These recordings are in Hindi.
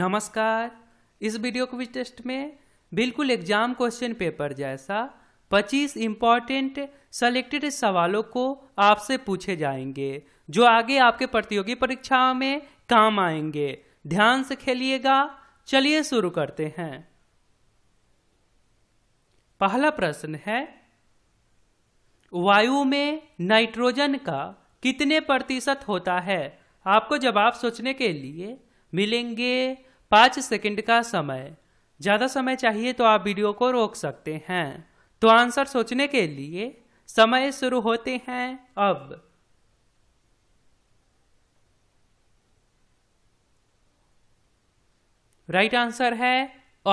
नमस्कार इस वीडियो क्विज टेस्ट में बिल्कुल एग्जाम क्वेश्चन पेपर जैसा 25 इम्पॉर्टेंट सेलेक्टेड सवालों को आपसे पूछे जाएंगे जो आगे आपके प्रतियोगी परीक्षाओं में काम आएंगे ध्यान से खेलिएगा चलिए शुरू करते हैं पहला प्रश्न है वायु में नाइट्रोजन का कितने प्रतिशत होता है आपको जवाब सोचने के लिए मिलेंगे पाँच सेकंड का समय ज़्यादा समय चाहिए तो आप वीडियो को रोक सकते हैं तो आंसर सोचने के लिए समय शुरू होते हैं अब राइट आंसर है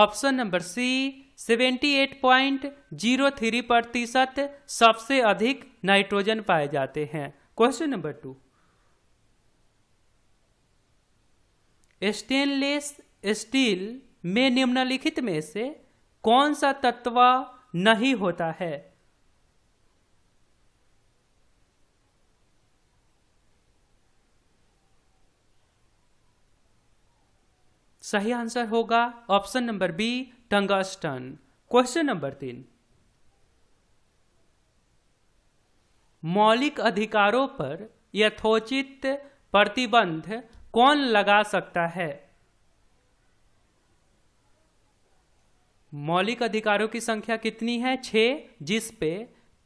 ऑप्शन नंबर सी 78.03 प्रतिशत सबसे अधिक नाइट्रोजन पाए जाते हैं question number two stainless steel में निम्नलिखित में से कौन सा तत्व नहीं होता है सही आंसर होगा option number B tungsten question number तीन मौलिक अधिकारों पर यथोचित प्रतिबंध कौन लगा सकता है मौलिक अधिकारों की संख्या कितनी है छे जिस पे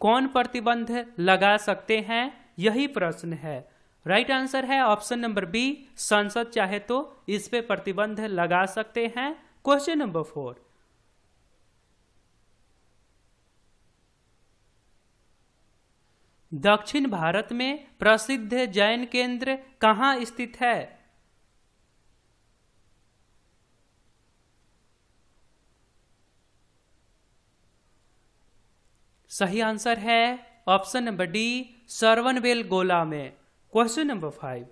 कौन प्रतिबंध लगा सकते हैं यही प्रश्न है राइट right आंसर है ऑप्शन नंबर बी संसद चाहे तो इस पे प्रतिबंध लगा सकते हैं क्वेश्चन नंबर फोर दक्षिण भारत में प्रसिद्ध जैन केंद्र कहाँ स्थित है सही आंसर है ऑप्शन नंबर डी सरवनबेल गोला में क्वेश्चन नंबर फाइव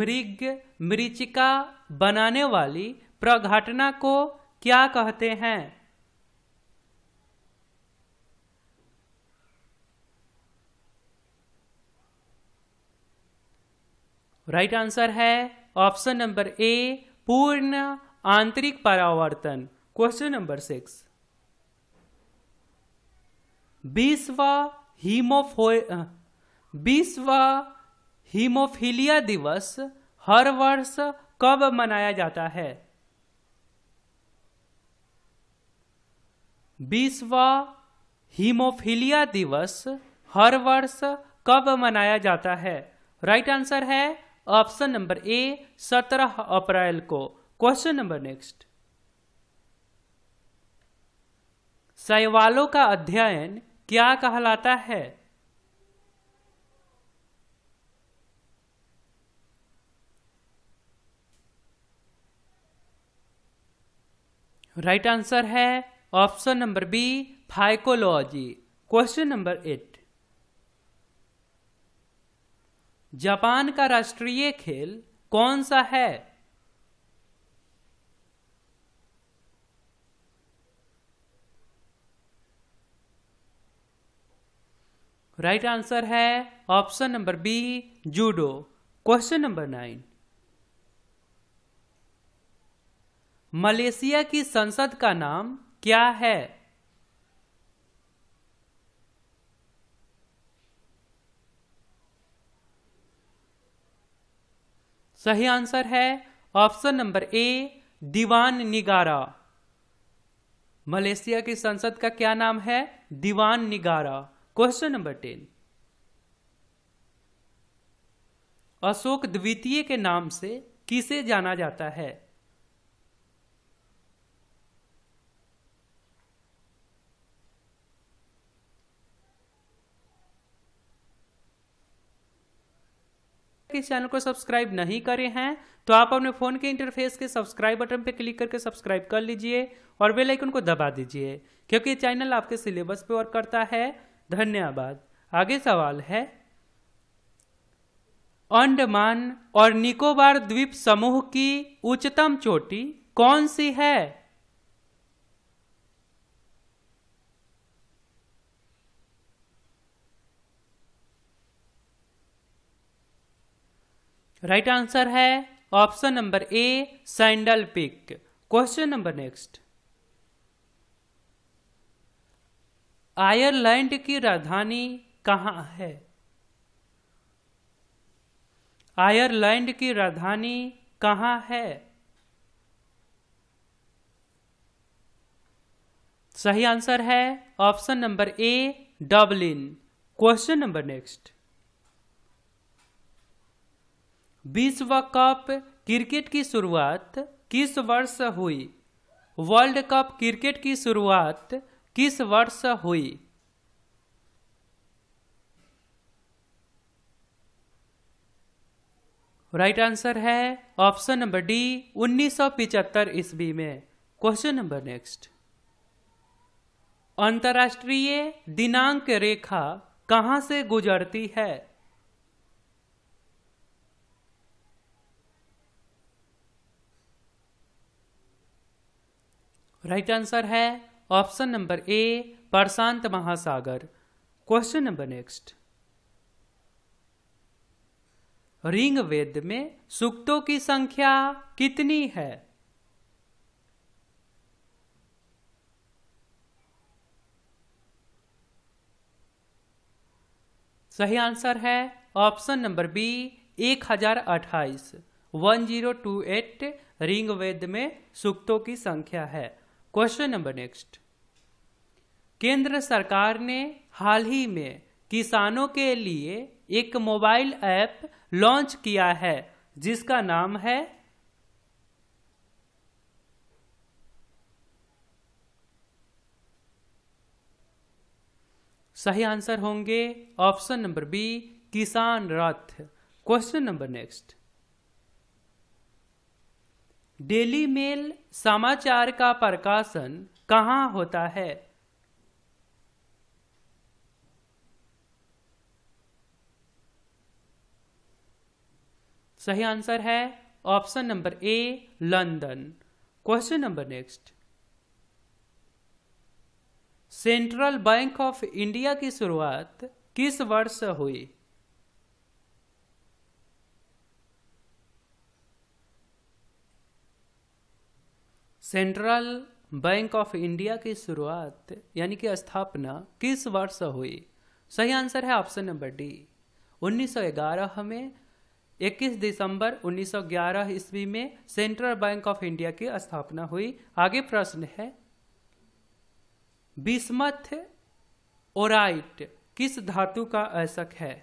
मृग मृचिका बनाने वाली प्रघटना को क्या कहते हैं राइट आंसर है ऑप्शन नंबर ए पूर्ण आंतरिक परावर्तन क्वेश्चन नंबर सिक्स विश्व हीमोफो विश्व हीमोफीलिया दिवस हर वर्ष कब मनाया जाता है विश्व हीमोफीलिया दिवस हर वर्ष कब मनाया जाता है राइट right आंसर है ऑप्शन नंबर ए 17 अप्रैल को क्वेश्चन नंबर नेक्स्ट शैवालों का अध्ययन क्या कहलाता है राइट right आंसर है option number B phycology question number eight Japan का राष्ट्रीय खेल कौन सा है राइट right आंसर है option number B judo question number nine Malaysia की संसद का नाम क्या है सही आंसर है option number A Dewan Negara Malaysia की संसद का क्या नाम है Dewan Negara question number ten Ashok द्वितीय के नाम से किसे जाना जाता है इस चैनल को सब्सक्राइब नहीं करे हैं तो आप अपने फ़ोन के इंटरफेस के सब्सक्राइब बटन पर क्लिक करके सब्सक्राइब कर लीजिए और बेल आइकन को दबा दीजिए क्योंकि चैनल आपके सिलेबस पे वर्क करता है धन्यवाद आगे सवाल है अंडमान और निकोबार द्वीप समूह की उच्चतम चोटी कौन सी है राइट आंसर है option number A Saddle Peak question number next Ireland की राजधानी कहां है आयरलैंड की राजधानी कहां है सही आंसर है option number A Dublin question number next विश्व कप क्रिकेट की शुरुआत किस वर्ष हुई वर्ल्ड कप क्रिकेट की शुरुआत किस वर्ष हुई राइट right आंसर है ऑप्शन नंबर डी 1975 ईस्वी में क्वेश्चन नंबर नेक्स्ट अंतर्राष्ट्रीय दिनांक रेखा कहां से गुजरती है राइट आंसर है ऑप्शन नंबर ए प्रशांत महासागर question number next Rig Veda में सुक्तों की संख्या कितनी है सही आंसर है ऑप्शन नंबर बी एक हजार अट्ठाईस one zero two eight Rig Veda में सुक्तों की संख्या है क्वेश्चन नंबर नेक्स्ट केंद्र सरकार ने हाल ही में किसानों के लिए एक मोबाइल ऐप लॉन्च किया है जिसका नाम है सही आंसर होंगे option number B Kisan Rath question number next Daily Mail समाचार का प्रकाशन कहाँ होता है सही आंसर है option number A London question number next Central Bank of India की शुरुआत किस वर्ष हुई सेंट्रल बैंक ऑफ इंडिया की शुरुआत यानी कि स्थापना किस वर्ष हुई सही आंसर है ऑप्शन नंबर डी 1911 में 21 दिसंबर 1911 ईस्वी में सेंट्रल बैंक ऑफ इंडिया की स्थापना हुई आगे प्रश्न है बिस्मथ ओराइट किस धातु का अशक है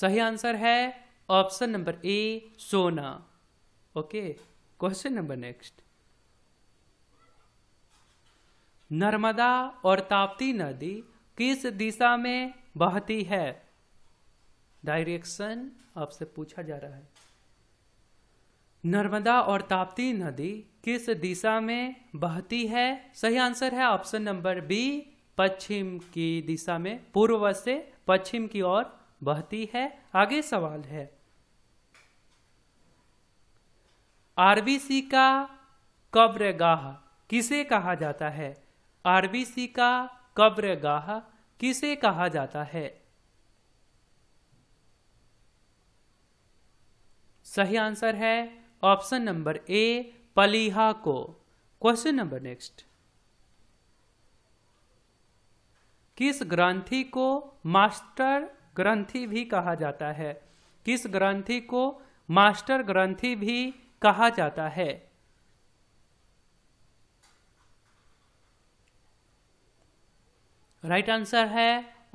सही आंसर है ऑप्शन नंबर ए सोना okay question number next Narmada और ताप्ती नदी किस दिशा में बहती है डायरेक्शन आपसे पूछा जा रहा है नर्मदा और ताप्ती नदी किस दिशा में बहती है सही आंसर है ऑप्शन नंबर बी पश्चिम की दिशा में पूर्व से पश्चिम की ओर बहती है आगे सवाल है आरबीसी का कब्रगाह किसे कहा जाता है आरबीसी का कब्रगाह किसे कहा जाता है सही आंसर है ऑप्शन नंबर ए पलीहा को क्वेश्चन नंबर नेक्स्ट किस ग्रंथि को मास्टर ग्रंथि भी कहा जाता है किस ग्रंथि को मास्टर ग्रंथि भी कहा जाता है राइट right आंसर है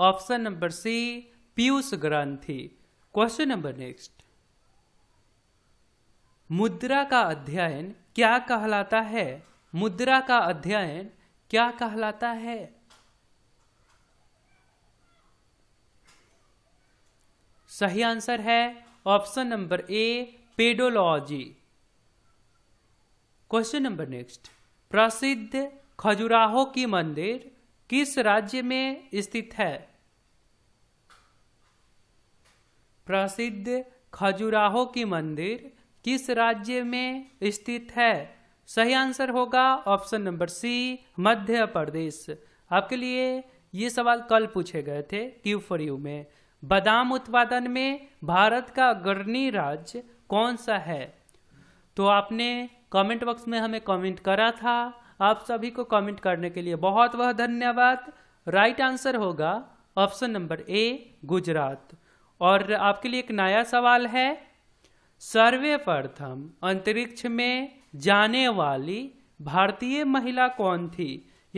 ऑप्शन नंबर सी पीयूष ग्रंथि क्वेश्चन नंबर नेक्स्ट मुद्रा का अध्ययन क्या कहलाता है मुद्रा का अध्ययन क्या कहलाता है सही आंसर है option number A pedology question number next प्रसिद्ध खजुराहो की मंदिर किस राज्य में स्थित है प्रसिद्ध खजुराहो की मंदिर किस राज्य में स्थित है सही आंसर होगा ऑप्शन नंबर सी मध्य प्रदेश आपके लिए ये सवाल कल पूछे गए थे क्यू फॉर यू में बादाम उत्पादन में भारत का अग्रणी राज्य कौन सा है तो आपने कमेंट बॉक्स में हमें कमेंट करा था आप सभी को कमेंट करने के लिए बहुत बहुत धन्यवाद राइट आंसर होगा ऑप्शन नंबर ए गुजरात और आपके लिए एक नया सवाल है सर्वे प्रथम अंतरिक्ष में जाने वाली भारतीय महिला कौन थी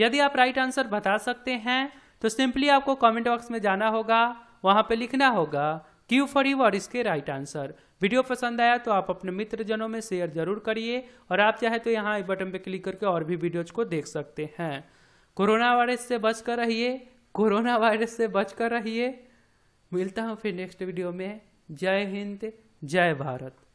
यदि आप राइट आंसर बता सकते हैं तो सिंपली आपको कमेंट बॉक्स में जाना होगा वहाँ पे लिखना होगा क्यू फॉर यू और इसके राइट आंसर वीडियो पसंद आया तो आप अपने मित्रजनों में शेयर जरूर करिए और आप चाहे तो यहाँ बटन पे क्लिक करके और भी वीडियोज को देख सकते हैं कोरोना वायरस से बच कर रहिए कोरोना वायरस से बच कर रहिए मिलता हूँ फिर नेक्स्ट वीडियो में जय हिंद जय भारत